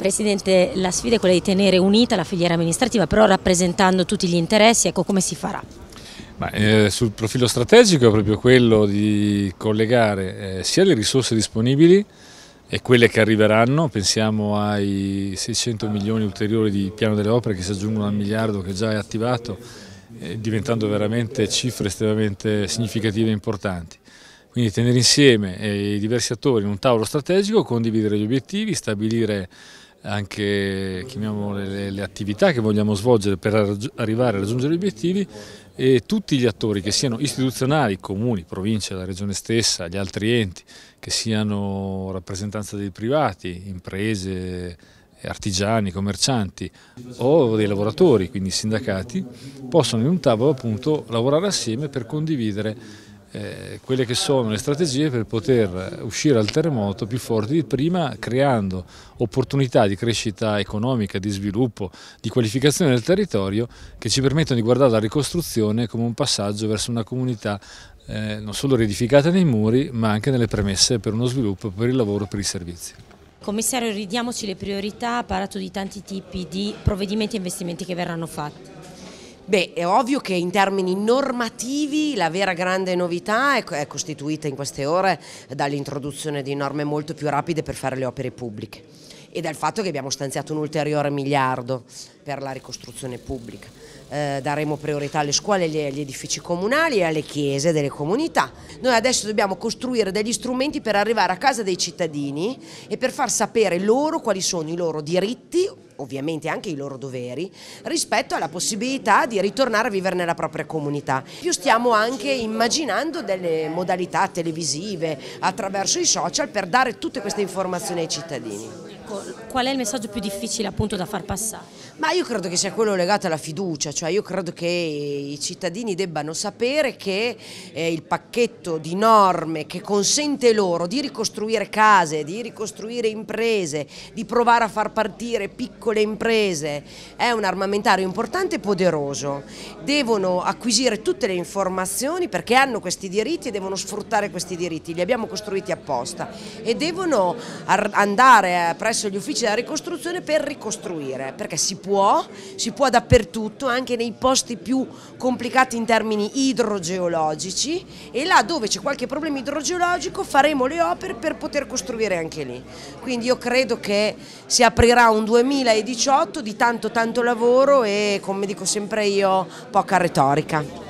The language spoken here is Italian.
Presidente, la sfida è quella di tenere unita la filiera amministrativa, però rappresentando tutti gli interessi, ecco come si farà? Ma, eh, sul profilo strategico è proprio quello di collegare eh, sia le risorse disponibili e quelle che arriveranno, pensiamo ai 600 milioni ulteriori di piano delle opere che si aggiungono al miliardo che già è attivato, eh, diventando veramente cifre estremamente significative e importanti. Quindi tenere insieme eh, i diversi attori in un tavolo strategico, condividere gli obiettivi, stabilire anche le, le, attività che vogliamo svolgere per arrivare a raggiungere gli obiettivi e tutti gli attori che siano istituzionali, comuni, province, la regione stessa, gli altri enti, che siano rappresentanza dei privati, imprese, artigiani, commercianti o dei lavoratori, quindi sindacati, possono in un tavolo appunto lavorare assieme per condividere eh, quelle che sono le strategie per poter uscire dal terremoto più forti di prima creando opportunità di crescita economica, di sviluppo, di qualificazione del territorio che ci permettono di guardare la ricostruzione come un passaggio verso una comunità eh, non solo riedificata nei muri ma anche nelle premesse per uno sviluppo, per il lavoro, per i servizi. Commissario, ridiamoci le priorità, ha parlato di tanti tipi di provvedimenti e investimenti che verranno fatti. Beh, è ovvio che in termini normativi la vera grande novità è costituita in queste ore dall'introduzione di norme molto più rapide per fare le opere pubbliche e dal fatto che abbiamo stanziato un ulteriore miliardo per la ricostruzione pubblica. Eh, daremo priorità alle scuole, agli, agli edifici comunali e alle chiese delle comunità. Noi adesso dobbiamo costruire degli strumenti per arrivare a casa dei cittadini e per far sapere loro quali sono i loro diritti ovviamente anche i loro doveri, rispetto alla possibilità di ritornare a vivere nella propria comunità. Più stiamo anche immaginando delle modalità televisive attraverso i social per dare tutte queste informazioni ai cittadini ecco, qual è il messaggio più difficile appunto da far passare? Ma io credo che sia quello legato alla fiducia, cioè io credo che i cittadini debbano sapere che eh, il pacchetto di norme che consente loro di ricostruire case, di ricostruire imprese, di provare a far partire piccole imprese è un armamentario importante e poderoso. Devono acquisire tutte le informazioni perché hanno questi diritti e devono sfruttare questi diritti, li abbiamo costruiti apposta e devono andare eh, presso presso gli uffici della ricostruzione per ricostruire, perché si può, si può dappertutto, anche nei posti più complicati in termini idrogeologici e là dove c'è qualche problema idrogeologico faremo le opere per poter costruire anche lì. Quindi io credo che si aprirà un 2018 di tanto tanto lavoro e come dico sempre io poca retorica.